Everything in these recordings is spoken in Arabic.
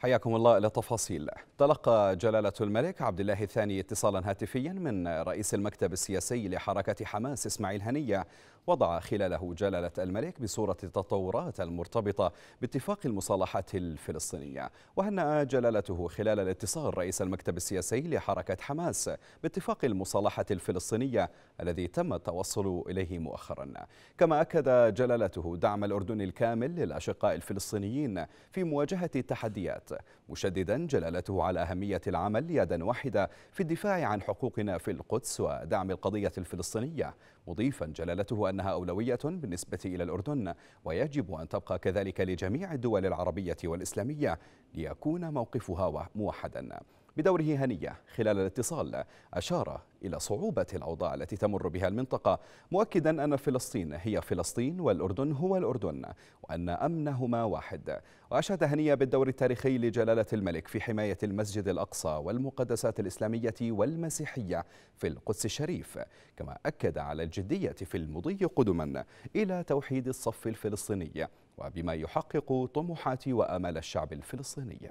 حياكم الله الى تفاصيل تلقى جلاله الملك عبد الله الثاني اتصالا هاتفيا من رئيس المكتب السياسي لحركه حماس اسماعيل هنيه وضع خلاله جلالة الملك بصورة التطورات المرتبطة باتفاق المصالحة الفلسطينية وهنأ جلالته خلال الاتصال رئيس المكتب السياسي لحركة حماس باتفاق المصالحة الفلسطينية الذي تم التوصل إليه مؤخرا كما أكد جلالته دعم الأردن الكامل للأشقاء الفلسطينيين في مواجهة التحديات مشددا جلالته على أهمية العمل يدا واحدة في الدفاع عن حقوقنا في القدس ودعم القضية الفلسطينية مضيفا جلالته أنها أولوية بالنسبة إلى الأردن ويجب أن تبقى كذلك لجميع الدول العربية والإسلامية ليكون موقفها موحدا بدوره هنية خلال الاتصال أشار إلى صعوبة الأوضاع التي تمر بها المنطقة مؤكدا أن فلسطين هي فلسطين والأردن هو الأردن وأن أمنهما واحد وأشاد هنية بالدور التاريخي لجلالة الملك في حماية المسجد الأقصى والمقدسات الإسلامية والمسيحية في القدس الشريف كما أكد على الجدية في المضي قدما إلى توحيد الصف الفلسطيني وبما يحقق طموحات وآمال الشعب الفلسطيني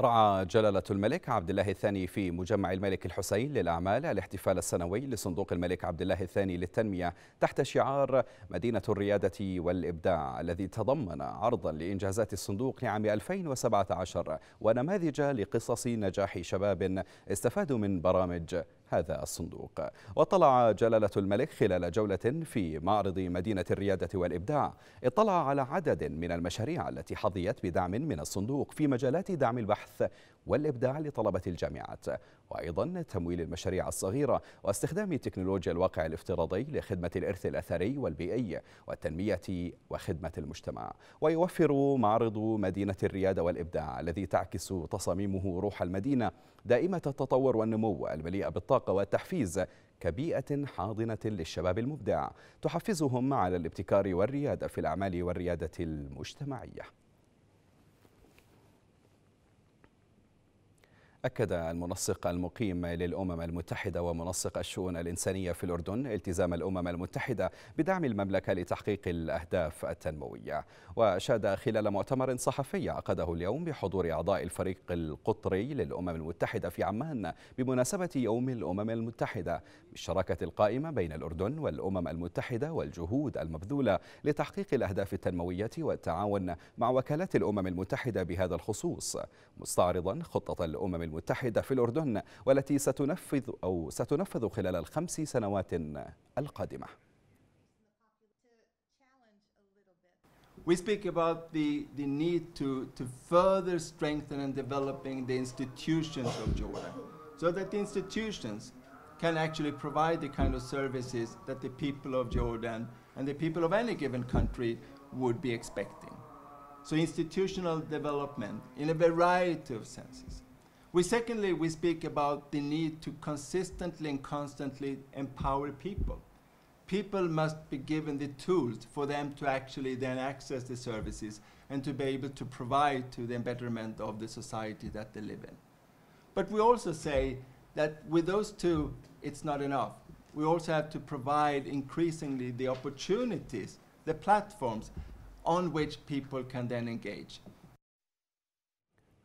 رعى جلالة الملك عبد الله الثاني في مجمع الملك الحسين للأعمال الاحتفال السنوي لصندوق الملك عبد الله الثاني للتنمية تحت شعار مدينة الريادة والإبداع الذي تضمن عرضا لإنجازات الصندوق لعام 2017 ونماذج لقصص نجاح شباب استفادوا من برامج هذا الصندوق وطلع جلالة الملك خلال جولة في معرض مدينة الريادة والإبداع اطلع على عدد من المشاريع التي حظيت بدعم من الصندوق في مجالات دعم البحث والإبداع لطلبة الجامعات وأيضا تمويل المشاريع الصغيرة واستخدام تكنولوجيا الواقع الافتراضي لخدمة الإرث الأثري والبيئي والتنمية وخدمة المجتمع ويوفر معرض مدينة الريادة والإبداع الذي تعكس تصاميمه روح المدينة دائمة التطور والنمو المليئة بالطاقة والتحفيز كبيئة حاضنة للشباب المبدع تحفزهم على الابتكار والريادة في الأعمال والريادة المجتمعية أكد المنسق المقيم للأمم المتحدة ومنسق الشؤون الإنسانية في الأردن التزام الأمم المتحدة بدعم المملكة لتحقيق الأهداف التنموية وأشاد خلال مؤتمر صحفي عقده اليوم بحضور أعضاء الفريق القطري للأمم المتحدة في عمان بمناسبة يوم الأمم المتحدة بالشراكة القائمة بين الأردن والأمم المتحدة والجهود المبذولة لتحقيق الأهداف التنموية والتعاون مع وكالات الأمم المتحدة بهذا الخصوص مستعرضا خطة الأمم المتحدة في الأردن والتي ستنفذ أو ستنفذ خلال الخمس سنوات القادمة We speak about the, the need to, to further strengthen and developing the institutions of Jordan so that the institutions can actually provide the kind of services that the people of Jordan and the people of any given country would be expecting. So institutional development in a variety of senses. We secondly, we speak about the need to consistently and constantly empower people. People must be given the tools for them to actually then access the services and to be able to provide to the betterment of the society that they live in. But we also say that with those two, it's not enough. We also have to provide increasingly the opportunities, the platforms on which people can then engage.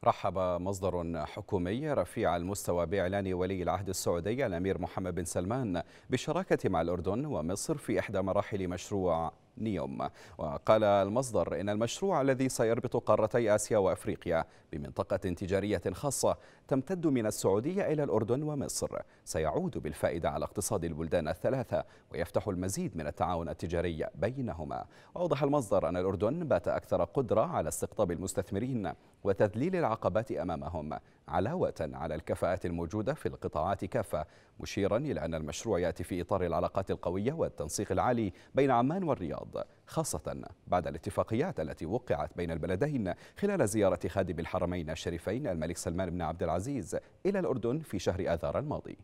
رحب مصدر حكومي رفيع المستوى بإعلان ولي العهد السعودي الأمير محمد بن سلمان بالشراكة مع الأردن ومصر في إحدى مراحل مشروع نيوم وقال المصدر إن المشروع الذي سيربط قارتي آسيا وأفريقيا بمنطقة تجارية خاصة تمتد من السعودية إلى الأردن ومصر سيعود بالفائدة على اقتصاد البلدان الثلاثة ويفتح المزيد من التعاون التجاري بينهما وأوضح المصدر أن الأردن بات أكثر قدرة على استقطاب المستثمرين وتذليل العقبات أمامهم علاوة على الكفاءات الموجودة في القطاعات كافة مشيرا إلى أن المشروع يأتي في إطار العلاقات القوية والتنسيق العالي بين عمان والرياض خاصة بعد الاتفاقيات التي وقعت بين البلدين خلال زيارة خادم الحرمين الشريفين الملك سلمان بن عبد العزيز إلى الأردن في شهر آذار الماضي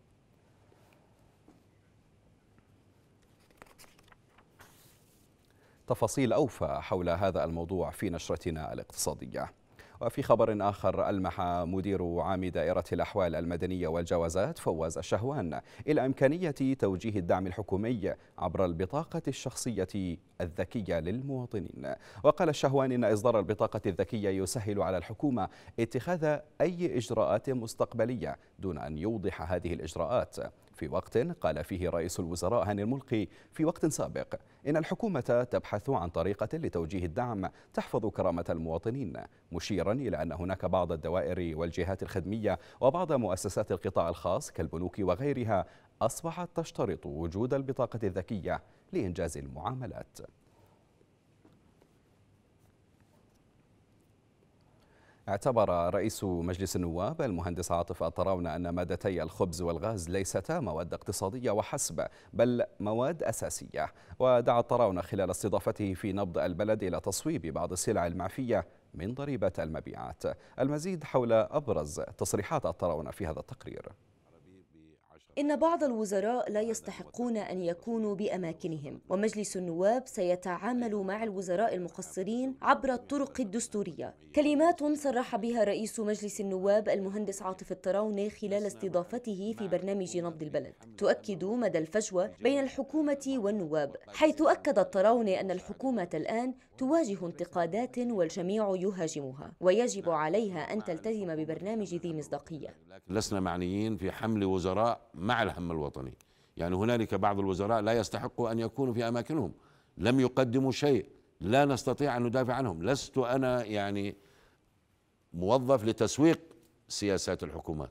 تفاصيل أوفى حول هذا الموضوع في نشرتنا الاقتصادية وفي خبر آخر ألمح مدير عام دائرة الأحوال المدنية والجوازات فواز الشهوان إلى إمكانية توجيه الدعم الحكومي عبر البطاقة الشخصية الذكية للمواطنين وقال الشهوان إن إصدار البطاقة الذكية يسهل على الحكومة اتخاذ أي إجراءات مستقبلية دون أن يوضح هذه الإجراءات في وقت قال فيه رئيس الوزراء هاني الملقي في وقت سابق إن الحكومة تبحث عن طريقة لتوجيه الدعم تحفظ كرامة المواطنين مشيرا إلى أن هناك بعض الدوائر والجهات الخدمية وبعض مؤسسات القطاع الخاص كالبنوك وغيرها أصبحت تشترط وجود البطاقة الذكية لإنجاز المعاملات اعتبر رئيس مجلس النواب المهندس عاطف الطراونة أن مادتي الخبز والغاز ليستا مواد اقتصادية وحسب بل مواد أساسية ودعا الطراونة خلال استضافته في نبض البلد إلى تصويب بعض السلع المعفية من ضريبة المبيعات المزيد حول أبرز تصريحات الطراونة في هذا التقرير إن بعض الوزراء لا يستحقون أن يكونوا بأماكنهم ومجلس النواب سيتعامل مع الوزراء المقصرين عبر الطرق الدستورية كلمات صرح بها رئيس مجلس النواب المهندس عاطف الطراونة خلال استضافته في برنامج نبض البلد تؤكد مدى الفجوة بين الحكومة والنواب حيث أكد الطراونة أن الحكومة الآن تواجه انتقادات والجميع يهاجمها ويجب عليها أن تلتزم ببرنامج ذي مصداقية لسنا معنيين في حمل وزراء مع الهم الوطني يعني هنالك بعض الوزراء لا يستحقوا أن يكونوا في أماكنهم لم يقدموا شيء لا نستطيع أن ندافع عنهم لست أنا يعني موظف لتسويق سياسات الحكومات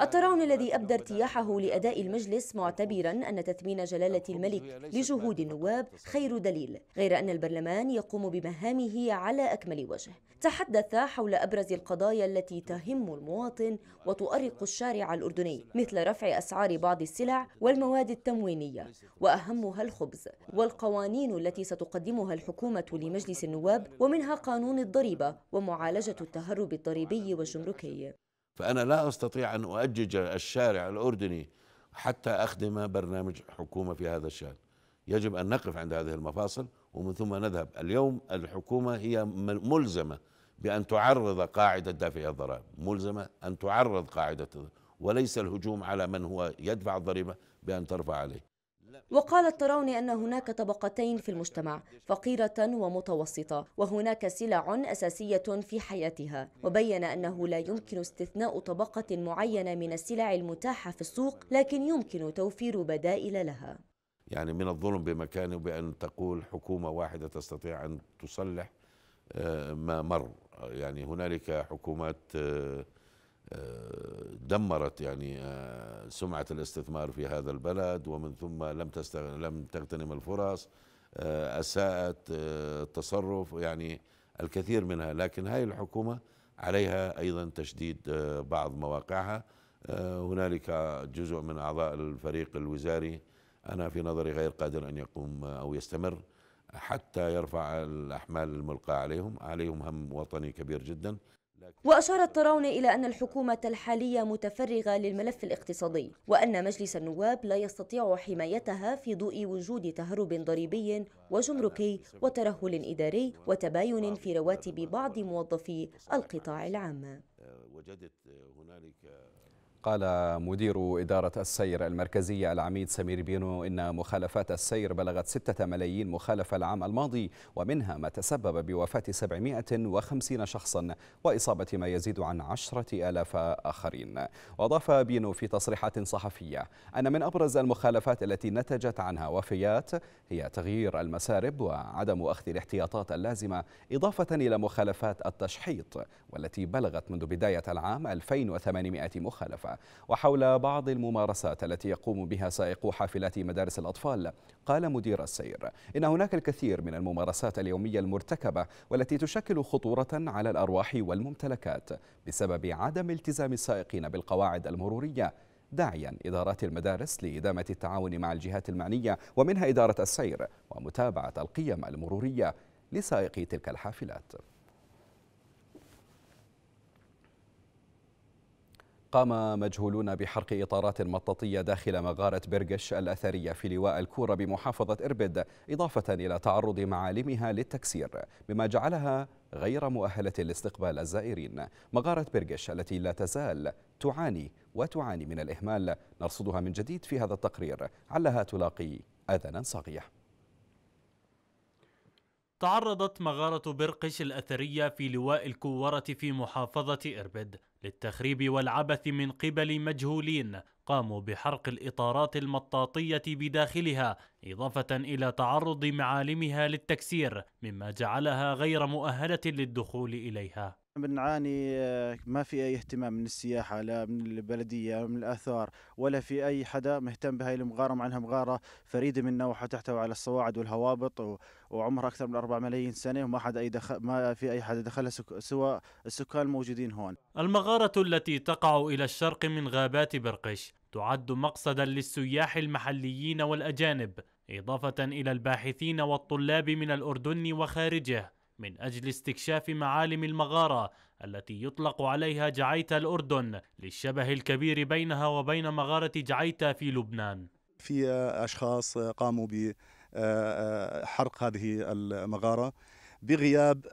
الطراون الذي أبدى ارتياحه لأداء المجلس معتبرا أن تثمين جلالة الملك لجهود النواب خير دليل غير أن البرلمان يقوم بمهامه على أكمل وجه تحدث حول أبرز القضايا التي تهم المواطن وتؤرق الشارع الأردني مثل رفع أسعار بعض السلع والمواد التموينية وأهمها الخبز والقوانين التي ستقدمها الحكومة لمجلس النواب ومنها قانون الضريبة ومعالجة التهرب الضريبي والجمركي فأنا لا أستطيع أن أؤجج الشارع الأردني حتى أخدم برنامج حكومة في هذا الشأن يجب أن نقف عند هذه المفاصل ومن ثم نذهب اليوم الحكومة هي ملزمة بأن تعرض قاعدة دافع الضرائب ملزمة أن تعرض قاعدة وليس الهجوم على من هو يدفع الضريبة بأن ترفع عليه وقال التراوني أن هناك طبقتين في المجتمع فقيرة ومتوسطة وهناك سلع أساسية في حياتها وبين أنه لا يمكن استثناء طبقة معينة من السلع المتاحة في السوق لكن يمكن توفير بدائل لها يعني من الظلم بمكانه بأن تقول حكومة واحدة تستطيع أن تصلح آه، ما مر يعني هنالك حكومات آه، آه، دمرت يعني آه، سمعة الاستثمار في هذا البلد ومن ثم لم لم تغتنم الفرص آه، أساءت التصرف يعني الكثير منها لكن هذه الحكومة عليها أيضا تشديد بعض مواقعها هنالك جزء من أعضاء الفريق الوزاري أنا في نظري غير قادر أن يقوم أو يستمر حتى يرفع الأحمال الملقاة عليهم عليهم هم وطني كبير جدا وأشار الطراون إلى أن الحكومة الحالية متفرغة للملف الاقتصادي وأن مجلس النواب لا يستطيع حمايتها في ضوء وجود تهرب ضريبي وجمركي وترهل إداري وتباين في رواتب بعض موظفي القطاع العام قال مدير إدارة السير المركزية العميد سمير بينو إن مخالفات السير بلغت 6 ملايين مخالفة العام الماضي ومنها ما تسبب بوفاة 750 شخصا وإصابة ما يزيد عن 10 ألاف آخرين وأضاف بينو في تصريحات صحفية أن من أبرز المخالفات التي نتجت عنها وفيات هي تغيير المسارب وعدم أخذ الاحتياطات اللازمة إضافة إلى مخالفات التشحيط والتي بلغت منذ بداية العام 2800 مخالفة وحول بعض الممارسات التي يقوم بها سائقو حافلات مدارس الأطفال قال مدير السير إن هناك الكثير من الممارسات اليومية المرتكبة والتي تشكل خطورة على الأرواح والممتلكات بسبب عدم التزام السائقين بالقواعد المرورية داعيا إدارات المدارس لإدامة التعاون مع الجهات المعنية ومنها إدارة السير ومتابعة القيم المرورية لسائقي تلك الحافلات قام مجهولون بحرق إطارات مطاطية داخل مغارة برقش الأثرية في لواء الكورة بمحافظة إربد إضافة إلى تعرض معالمها للتكسير مما جعلها غير مؤهلة لاستقبال الزائرين مغارة برقش التي لا تزال تعاني وتعاني من الإهمال نرصدها من جديد في هذا التقرير علها تلاقي أذنا صاغية تعرضت مغارة برقش الأثرية في لواء الكورة في محافظة إربد للتخريب والعبث من قبل مجهولين قاموا بحرق الاطارات المطاطيه بداخلها اضافه الى تعرض معالمها للتكسير مما جعلها غير مؤهله للدخول اليها بنعاني آه، ما في اي اهتمام من السياحه لا من البلديه من الاثار ولا في اي حدا مهتم بهاي المغاره مع انها مغاره فريده من نوعها تحتوي على الصواعد والهوابط وعمرها اكثر من 4 ملايين سنه وما حدا اي دخل ما في اي حدا دخلها سوى السكان الموجودين هون. المغاره التي تقع الى الشرق من غابات برقش تعد مقصدا للسياح المحليين والاجانب اضافه الى الباحثين والطلاب من الاردن وخارجه من أجل استكشاف معالم المغارة التي يطلق عليها جعيتا الأردن للشبه الكبير بينها وبين مغارة جعيتا في لبنان في أشخاص قاموا بحرق هذه المغارة بغياب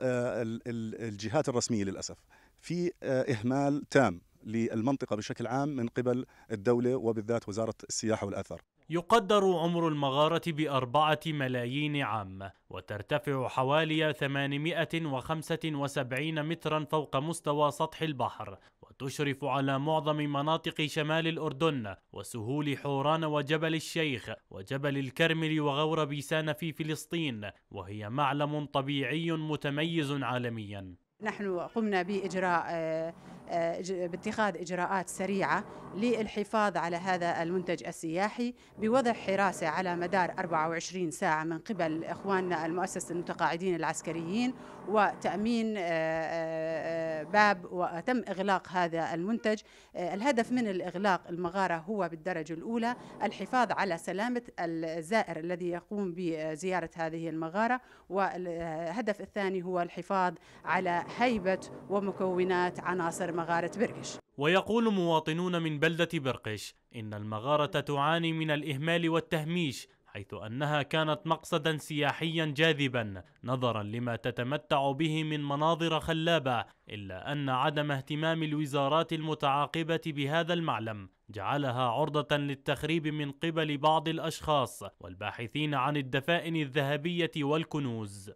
الجهات الرسمية للأسف في إهمال تام للمنطقة بشكل عام من قبل الدولة وبالذات وزارة السياحة والأثر يقدر عمر المغارة بأربعة ملايين عام وترتفع حوالي 875 مترا فوق مستوى سطح البحر وتشرف على معظم مناطق شمال الأردن وسهول حوران وجبل الشيخ وجبل الكرمل وغور بيسان في فلسطين وهي معلم طبيعي متميز عالميا نحن قمنا بإجراء آه، آه، باتخاذ إجراءات سريعة للحفاظ على هذا المنتج السياحي بوضع حراسة على مدار 24 ساعة من قبل إخواننا المؤسسة المتقاعدين العسكريين وتأمين آه، آه، باب وتم إغلاق هذا المنتج الهدف من الإغلاق المغارة هو بالدرجة الأولى الحفاظ على سلامة الزائر الذي يقوم بزيارة هذه المغارة والهدف الثاني هو الحفاظ على هيبة ومكونات عناصر مغارة. مغارة برقش ويقول مواطنون من بلدة برقش إن المغارة تعاني من الإهمال والتهميش حيث أنها كانت مقصدا سياحيا جاذبا نظرا لما تتمتع به من مناظر خلابة إلا أن عدم اهتمام الوزارات المتعاقبة بهذا المعلم جعلها عرضة للتخريب من قبل بعض الأشخاص والباحثين عن الدفائن الذهبية والكنوز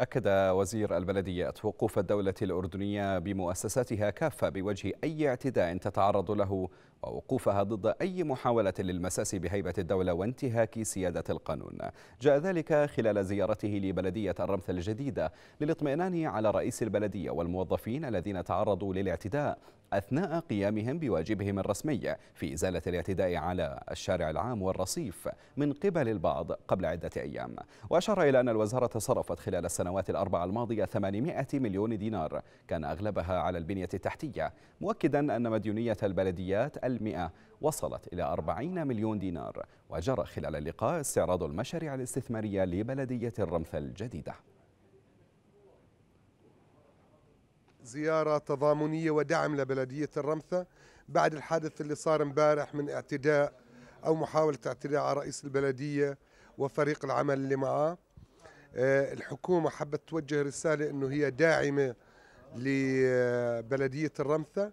أكد وزير البلدية وقوف الدولة الأردنية بمؤسساتها كافة بوجه أي اعتداء تتعرض له ووقوفها ضد أي محاولة للمساس بهيبة الدولة وانتهاك سيادة القانون جاء ذلك خلال زيارته لبلدية الرمث الجديدة للاطمئنان على رئيس البلدية والموظفين الذين تعرضوا للاعتداء أثناء قيامهم بواجبهم الرسمي في إزالة الاعتداء على الشارع العام والرصيف من قبل البعض قبل عدة أيام وأشار إلى أن الوزارة صرفت خلال السنوات الأربع الماضية 800 مليون دينار كان أغلبها على البنية التحتية مؤكدا أن مديونية البلديات المئة وصلت إلى 40 مليون دينار وجرى خلال اللقاء استعراض المشاريع الاستثمارية لبلدية الرمث الجديدة زيارة تضامنية ودعم لبلدية الرمثة بعد الحادث اللي صار امبارح من اعتداء أو محاولة اعتداء على رئيس البلدية وفريق العمل اللي معاه آه، الحكومة حبت توجه رسالة أنه هي داعمة لبلدية الرمثة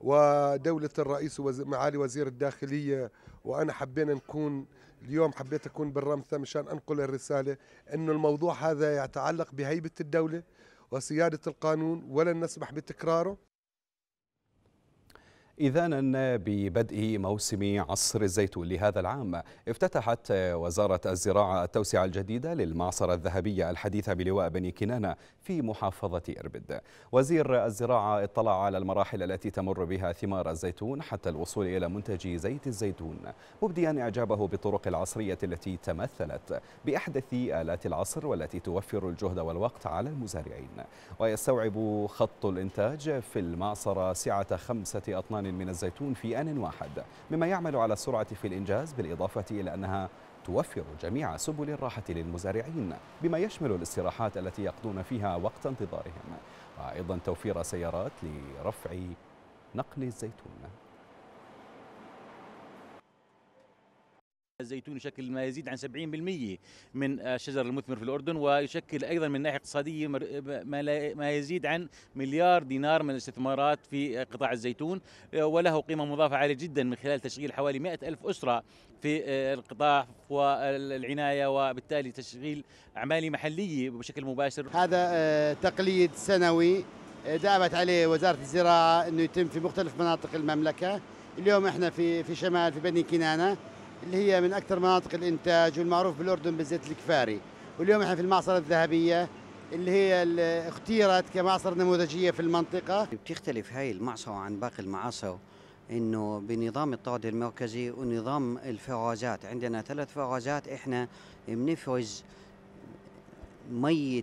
ودولة الرئيس ومعالي وزير الداخلية وأنا حبينا نكون اليوم حبيت أكون بالرمثة مشان أنقل الرسالة أن الموضوع هذا يتعلق بهيبة الدولة وسيادة القانون ولن نسمح بتكراره إذانا ببدء موسم عصر الزيتون لهذا العام افتتحت وزارة الزراعة التوسعة الجديدة للمعصرة الذهبية الحديثة بلواء بني كنانة في محافظة إربد وزير الزراعة اطلع على المراحل التي تمر بها ثمار الزيتون حتى الوصول إلى منتج زيت الزيتون مبديا إعجابه بالطرق العصرية التي تمثلت بأحدث آلات العصر والتي توفر الجهد والوقت على المزارعين ويستوعب خط الإنتاج في المعصرة سعة خمسة أطنان طن من الزيتون في آن واحد مما يعمل على السرعة في الإنجاز بالإضافة إلى أنها توفر جميع سبل الراحة للمزارعين بما يشمل الاستراحات التي يقضون فيها وقت انتظارهم وأيضا توفير سيارات لرفع نقل الزيتون الزيتون يشكل ما يزيد عن 70% من الشجر المثمر في الأردن ويشكل أيضا من ناحية اقتصادية ما يزيد عن مليار دينار من الاستثمارات في قطاع الزيتون وله قيمة مضافة عالية جدا من خلال تشغيل حوالي 100 ألف أسرة في القطاع والعناية وبالتالي تشغيل أعمال محلية بشكل مباشر هذا آه، تقليد سنوي آه، دعمت عليه وزارة الزراعة أنه يتم في مختلف مناطق المملكة اليوم احنا في في شمال في بني كنانه اللي هي من اكثر مناطق الانتاج والمعروف بالاردن بالزيت الكفاري واليوم احنا في المعصره الذهبيه اللي هي اللي اختيرت كمعصر نموذجيه في المنطقه بتختلف هاي المعصره عن باقي المعاصر انه بنظام الطرد المركزي ونظام الفرازات عندنا ثلاث فرازات احنا بنفرز مية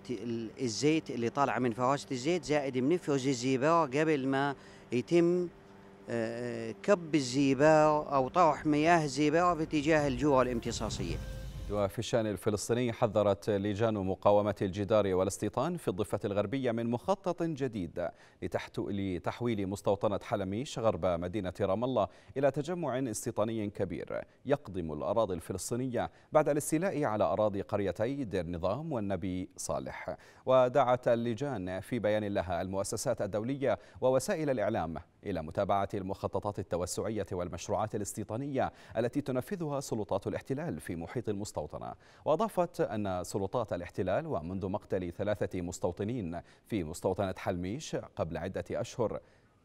الزيت اللي طالعه من فرازه الزيت زائد بنفرز الزيبار قبل ما يتم كب الزبار أو طرح مياه الزبار باتجاه الجوع الامتصاصية وفي الشأن الفلسطيني حذرت لجان مقاومة الجدار والاستيطان في الضفة الغربية من مخطط جديد لتحويل مستوطنة حلميش غرب مدينة رام الله إلى تجمع استيطاني كبير يقضم الأراضي الفلسطينية بعد الاستيلاء على أراضي قريتي دير نظام والنبي صالح ودعت اللجان في بيان لها المؤسسات الدولية ووسائل الإعلام إلى متابعة المخططات التوسعية والمشروعات الاستيطانية التي تنفذها سلطات الاحتلال في محيط المستوطنة وأضافت أن سلطات الاحتلال ومنذ مقتل ثلاثة مستوطنين في مستوطنة حلميش قبل عدة أشهر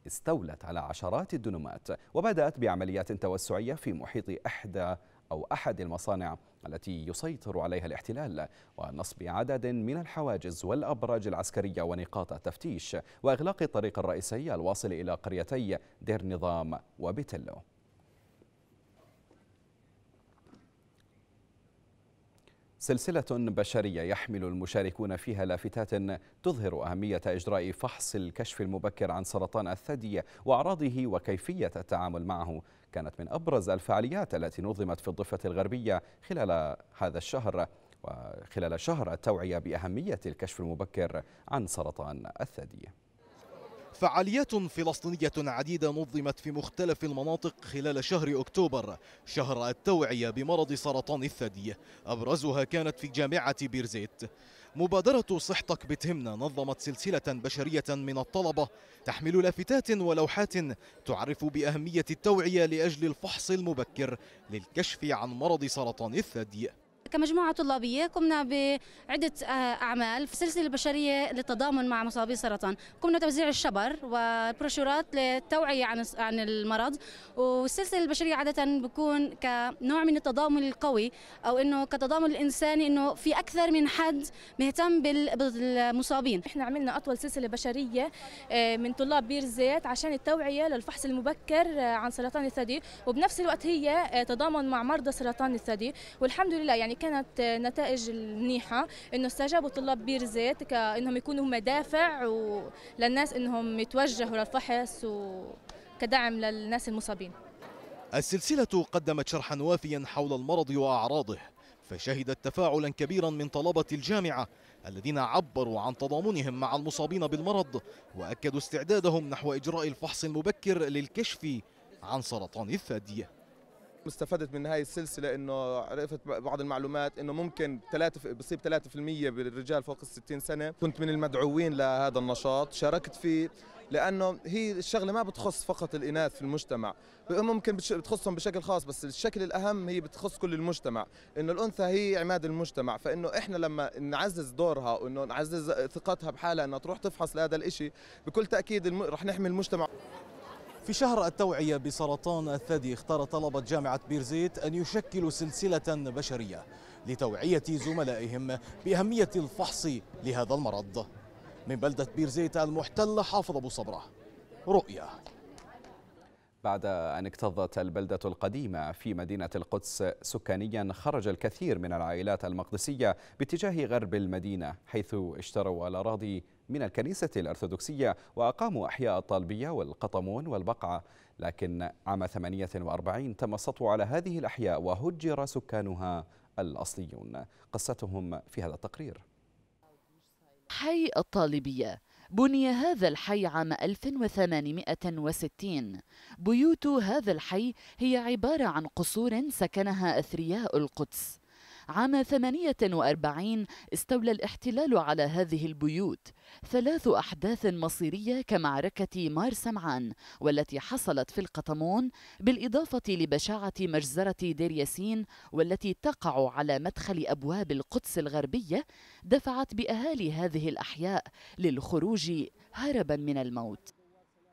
استولت على عشرات الدنومات وبدأت بعمليات توسعية في محيط إحدى أو أحد المصانع التي يسيطر عليها الاحتلال ونصب عدد من الحواجز والأبراج العسكرية ونقاط التفتيش وإغلاق الطريق الرئيسي الواصل إلى قريتي دير نظام وبتلو سلسلة بشرية يحمل المشاركون فيها لافتات تظهر أهمية إجراء فحص الكشف المبكر عن سرطان الثدي وأعراضه وكيفية التعامل معه كانت من أبرز الفعاليات التي نظمت في الضفة الغربية خلال هذا الشهر وخلال شهر التوعية بأهمية الكشف المبكر عن سرطان الثدي فعاليات فلسطينية عديدة نظمت في مختلف المناطق خلال شهر أكتوبر شهر التوعية بمرض سرطان الثدي أبرزها كانت في جامعة بيرزيت مبادرة صحتك بتهمنا نظمت سلسلة بشرية من الطلبة تحمل لافتات ولوحات تعرف بأهمية التوعية لأجل الفحص المبكر للكشف عن مرض سرطان الثدي كمجموعة طلابية قمنا بعدة آه، أعمال في السلسلة البشرية للتضامن مع مصابي السرطان قمنا توزيع الشبر والبروشورات للتوعية عن عن المرض والسلسلة البشرية عادة بكون كنوع من التضامن القوي أو إنه كتضامن الإنساني إنه في أكثر من حد مهتم بالمصابين إحنا عملنا أطول سلسلة بشرية آه، من طلاب بير زيت عشان التوعية للفحص المبكر آه، عن سرطان الثدي وبنفس الوقت هي تضامن مع مرضى سرطان الثدي والحمد لله يعني يعني كانت نتائج منيحه انه استجابوا طلاب بير زيت كانهم يكونوا هم دافع للناس انهم يتوجهوا للفحص وكدعم للناس المصابين السلسله قدمت شرحا وافيا حول المرض واعراضه فشهدت تفاعلا كبيرا من طلبة الجامعة الذين عبروا عن تضامنهم مع المصابين بالمرض وأكدوا استعدادهم نحو إجراء الفحص المبكر للكشف عن سرطان الثدي استفدت من هاي السلسله انه عرفت بعض المعلومات انه ممكن ثلاثة بصيب 3% بالرجال فوق الستين سنه كنت من المدعوين لهذا النشاط شاركت فيه لانه هي الشغله ما بتخص فقط الاناث في المجتمع ممكن بتخصهم بشكل خاص بس الشكل الاهم هي بتخص كل المجتمع انه الانثى هي عماد المجتمع فانه احنا لما نعزز دورها وانه نعزز ثقتها بحالها انها تروح تفحص لهذا الإشي بكل تاكيد رح نحمي المجتمع في شهر التوعية بسرطان الثدي اختار طلبة جامعة بيرزيت أن يشكلوا سلسلة بشرية لتوعية زملائهم بأهمية الفحص لهذا المرض من بلدة بيرزيت المحتلة حافظ أبو صبرة رؤية بعد أن اكتظت البلدة القديمة في مدينة القدس سكانيا خرج الكثير من العائلات المقدسية باتجاه غرب المدينة حيث اشتروا الأراضي من الكنيسة الأرثوذكسية وأقاموا أحياء الطالبية والقطمون والبقعة لكن عام 48 تم السطو على هذه الأحياء وهجر سكانها الأصليون قصتهم في هذا التقرير حي الطالبية بني هذا الحي عام 1860 بيوت هذا الحي هي عبارة عن قصور سكنها أثرياء القدس عام 48 استولى الاحتلال على هذه البيوت ثلاث أحداث مصيرية كمعركة مار سمعان والتي حصلت في القطمون بالإضافة لبشاعة مجزرة دير ياسين والتي تقع على مدخل أبواب القدس الغربية دفعت بأهالي هذه الأحياء للخروج هربا من الموت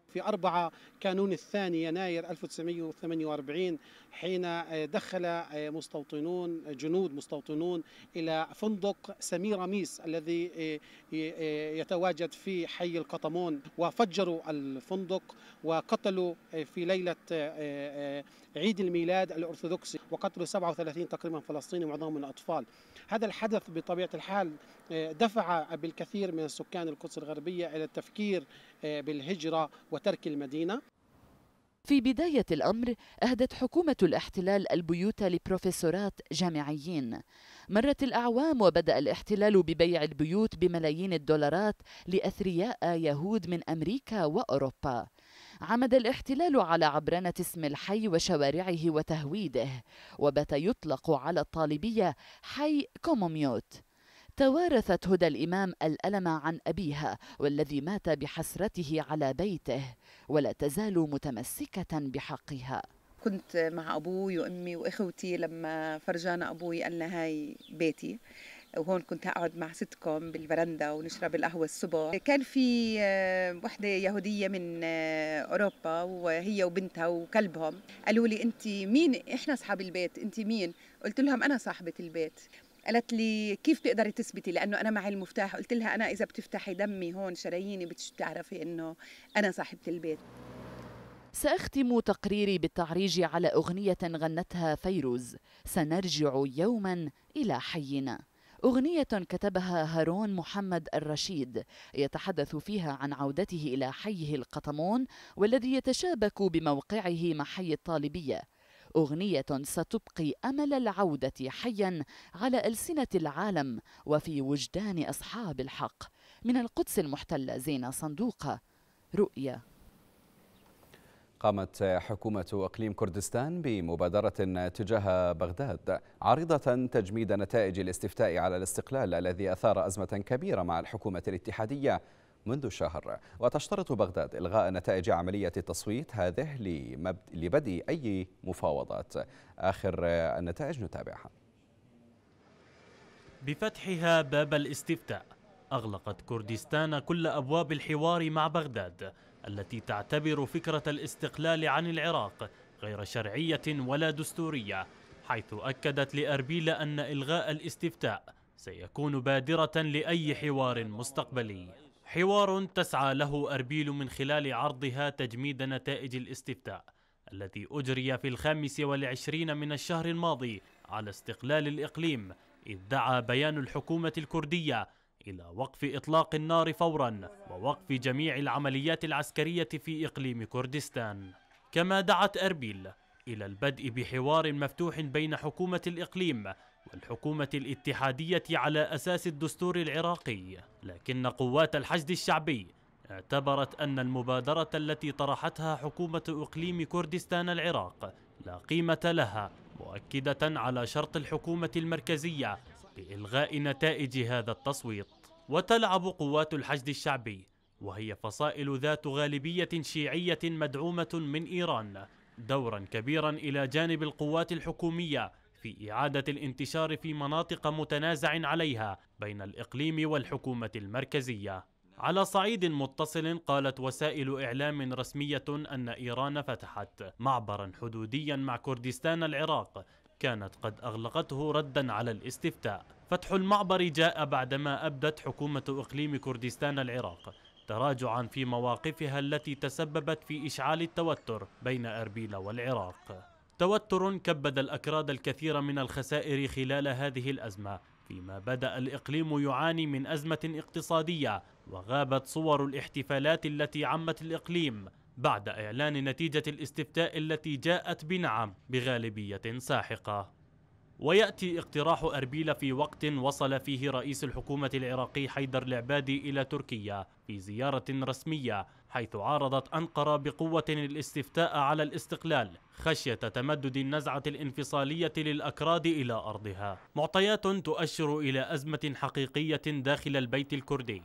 في 4 كانون الثاني يناير 1948 حين دخل آه، مستوطنون آه، جنود مستوطنون إلى فندق سمير ميس الذي آه، يتواجد في حي القطمون وفجروا الفندق وقتلوا في ليلة عيد الميلاد الأرثوذكسي وقتلوا 37 تقريبا فلسطيني معظمهم الاطفال أطفال هذا الحدث بطبيعة الحال دفع بالكثير من سكان القدس الغربية إلى التفكير بالهجرة وترك المدينة في بداية الأمر أهدت حكومة الاحتلال البيوت لبروفيسورات جامعيين مرت الأعوام وبدأ الاحتلال ببيع البيوت بملايين الدولارات لأثرياء يهود من أمريكا وأوروبا عمد الاحتلال على عبرنة اسم الحي وشوارعه وتهويده وبات يطلق على الطالبية حي كوموميوت توارثت هدى الإمام الألم عن أبيها والذي مات بحسرته على بيته ولا تزال متمسكة بحقها كنت مع أبوي وأمي وإخوتي لما فرجانا أبوي قال لنا هاي بيتي وهون كنت اقعد مع ستكم بالفرندا ونشرب القهوه الصبح كان في آه، وحده يهوديه من آه، اوروبا وهي وبنتها وكلبهم قالوا لي انت مين احنا اصحاب البيت انت مين قلت لهم انا صاحبه البيت قالت لي كيف بتقدري تثبتي لانه انا معي المفتاح قلت لها انا اذا بتفتحي دمي هون شراييني بتعرفي انه انا صاحبه البيت ساختم تقريري بالتعريج على اغنيه غنتها فيروز سنرجع يوما الى حينا أغنية كتبها هارون محمد الرشيد يتحدث فيها عن عودته إلى حيه القطمون والذي يتشابك بموقعه مع حي الطالبية أغنية ستبقي أمل العودة حيا على ألسنة العالم وفي وجدان أصحاب الحق من القدس المحتلة زينة صندوقة رؤية قامت حكومة إقليم كردستان بمبادرة تجاه بغداد عارضة تجميد نتائج الاستفتاء على الاستقلال الذي أثار أزمة كبيرة مع الحكومة الاتحادية منذ شهر وتشترط بغداد إلغاء نتائج عملية التصويت هذه لبدء أي مفاوضات آخر النتائج نتابعها بفتحها باب الاستفتاء أغلقت كردستان كل أبواب الحوار مع بغداد التي تعتبر فكرة الاستقلال عن العراق غير شرعية ولا دستورية حيث أكدت لأربيل أن إلغاء الاستفتاء سيكون بادرة لأي حوار مستقبلي حوار تسعى له أربيل من خلال عرضها تجميد نتائج الاستفتاء التي أجري في الخامس والعشرين من الشهر الماضي على استقلال الإقليم إذ دعا بيان الحكومة الكردية إلى وقف إطلاق النار فورا ووقف جميع العمليات العسكرية في إقليم كردستان كما دعت أربيل إلى البدء بحوار مفتوح بين حكومة الإقليم والحكومة الاتحادية على أساس الدستور العراقي لكن قوات الحشد الشعبي اعتبرت أن المبادرة التي طرحتها حكومة إقليم كردستان العراق لا قيمة لها مؤكدة على شرط الحكومة المركزية بإلغاء نتائج هذا التصويت وتلعب قوات الحشد الشعبي وهي فصائل ذات غالبية شيعية مدعومة من إيران دورا كبيرا إلى جانب القوات الحكومية في إعادة الانتشار في مناطق متنازع عليها بين الإقليم والحكومة المركزية على صعيد متصل قالت وسائل إعلام رسمية أن إيران فتحت معبرا حدوديا مع كردستان العراق كانت قد أغلقته ردا على الاستفتاء فتح المعبر جاء بعدما أبدت حكومة إقليم كردستان العراق تراجعا في مواقفها التي تسببت في إشعال التوتر بين أربيل والعراق توتر كبد الأكراد الكثير من الخسائر خلال هذه الأزمة فيما بدأ الإقليم يعاني من أزمة اقتصادية وغابت صور الاحتفالات التي عمت الإقليم بعد إعلان نتيجة الاستفتاء التي جاءت بنعم بغالبية ساحقة ويأتي اقتراح أربيل في وقت وصل فيه رئيس الحكومة العراقي حيدر العبادي إلى تركيا في زيارة رسمية حيث عارضت أنقرة بقوة الاستفتاء على الاستقلال خشية تمدد النزعة الانفصالية للأكراد إلى أرضها معطيات تؤشر إلى أزمة حقيقية داخل البيت الكردي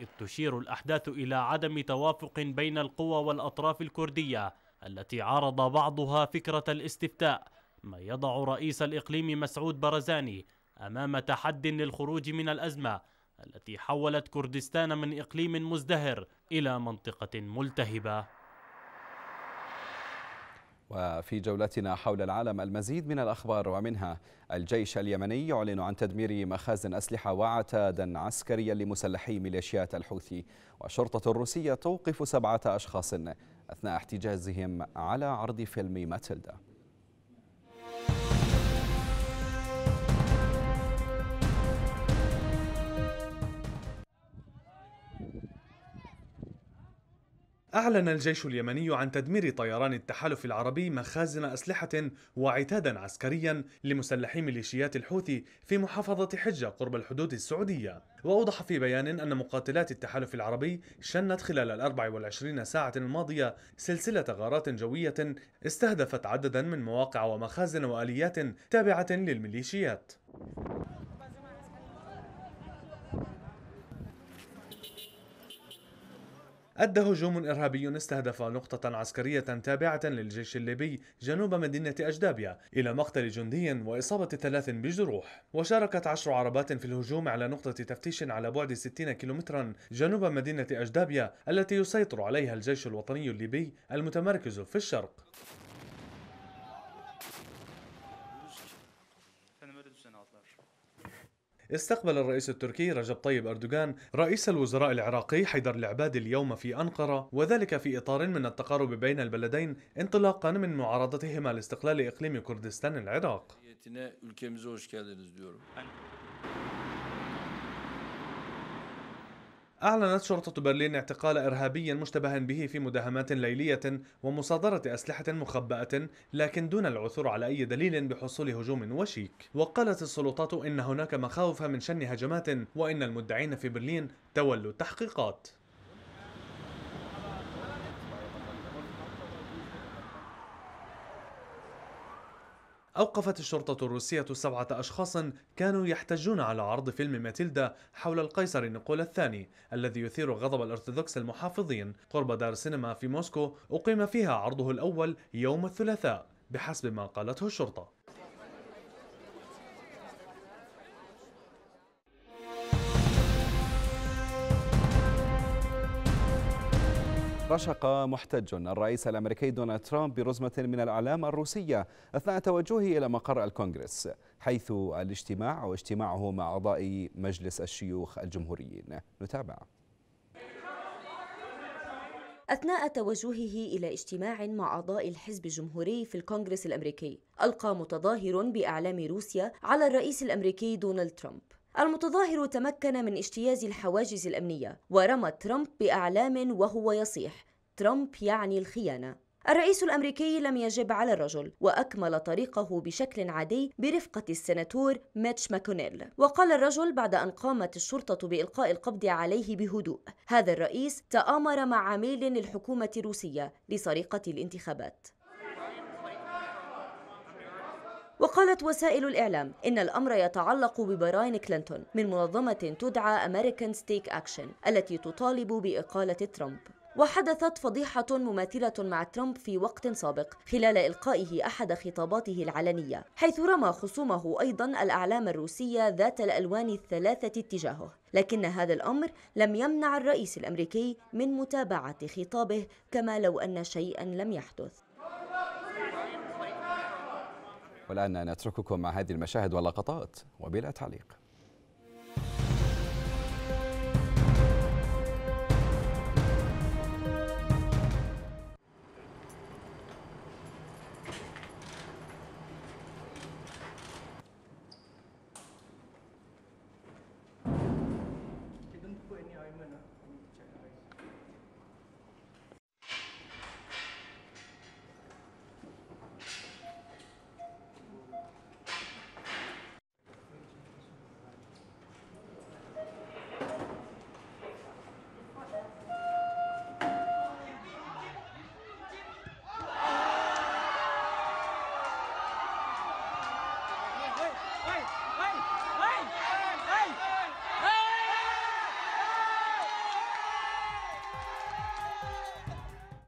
إذ تشير الأحداث إلى عدم توافق بين القوى والأطراف الكردية التي عارض بعضها فكرة الاستفتاء ما يضع رئيس الإقليم مسعود برزاني أمام تحد للخروج من الأزمة التي حولت كردستان من إقليم مزدهر إلى منطقة ملتهبة وفي جولتنا حول العالم المزيد من الأخبار ومنها الجيش اليمني يعلن عن تدمير مخازن أسلحة وعتادا عسكريا لمسلحي ميليشيات الحوثي والشرطة الروسية توقف سبعة أشخاص أثناء احتجازهم على عرض فيلم ماتيلدا أعلن الجيش اليمني عن تدمير طيران التحالف العربي مخازن أسلحة وعتادا عسكريا لمسلحي ميليشيات الحوثي في محافظة حجة قرب الحدود السعودية وأوضح في بيان أن مقاتلات التحالف العربي شنت خلال ال 24 ساعة الماضية سلسلة غارات جوية استهدفت عددا من مواقع ومخازن وآليات تابعة للميليشيات أدى هجوم إرهابي استهدف نقطة عسكرية تابعة للجيش الليبي جنوب مدينة أجدابيا إلى مقتل جندي وإصابة ثلاث بجروح وشاركت عشر عربات في الهجوم على نقطة تفتيش على بعد 60 كيلومترا جنوب مدينة أجدابيا التي يسيطر عليها الجيش الوطني الليبي المتمركز في الشرق استقبل الرئيس التركي رجب طيب أردوغان رئيس الوزراء العراقي حيدر العبادي اليوم في أنقرة وذلك في إطار من التقارب بين البلدين انطلاقا من معارضتهما لاستقلال إقليم كردستان العراق أعلنت شرطة برلين اعتقال إرهابي مشتبه به في مداهمات ليلية ومصادرة أسلحة مخبأة لكن دون العثور على أي دليل بحصول هجوم وشيك وقالت السلطات إن هناك مخاوف من شن هجمات وإن المدعين في برلين تولوا التحقيقات أوقفت الشرطة الروسية سبعة أشخاص كانوا يحتجون على عرض فيلم ماتيلدا حول القيصر نيقولا الثاني الذي يثير غضب الأرثوذكس المحافظين قرب دار سينما في موسكو أقيم فيها عرضه الأول يوم الثلاثاء بحسب ما قالته الشرطة رشق محتج الرئيس الأمريكي دونالد ترامب برزمة من الأعلام الروسية أثناء توجهه إلى مقر الكونغرس حيث الاجتماع واجتماعه مع أعضاء مجلس الشيوخ الجمهوريين نتابع أثناء توجهه إلى اجتماع مع أعضاء الحزب الجمهوري في الكونغرس الأمريكي ألقى متظاهر بأعلام روسيا على الرئيس الأمريكي دونالد ترامب المتظاهر تمكن من اجتياز الحواجز الأمنية ورمى ترامب بأعلام وهو يصيح ترامب يعني الخيانة الرئيس الأمريكي لم يجب على الرجل وأكمل طريقه بشكل عادي برفقة السناتور ميتش ماكونيل وقال الرجل بعد أن قامت الشرطة بإلقاء القبض عليه بهدوء هذا الرئيس تآمر مع عميل للحكومة الروسية لسرقة الانتخابات وقالت وسائل الإعلام إن الأمر يتعلق ببراين كلينتون من منظمة تدعى American ستيك أكشن التي تطالب بإقالة ترامب وحدثت فضيحة مماثلة مع ترامب في وقت سابق خلال إلقائه أحد خطاباته العلنية حيث رمى خصومه أيضا الأعلام الروسية ذات الألوان الثلاثة اتجاهه لكن هذا الأمر لم يمنع الرئيس الأمريكي من متابعة خطابه كما لو أن شيئا لم يحدث والآن نترككم مع هذه المشاهد واللقطات وبلا تعليق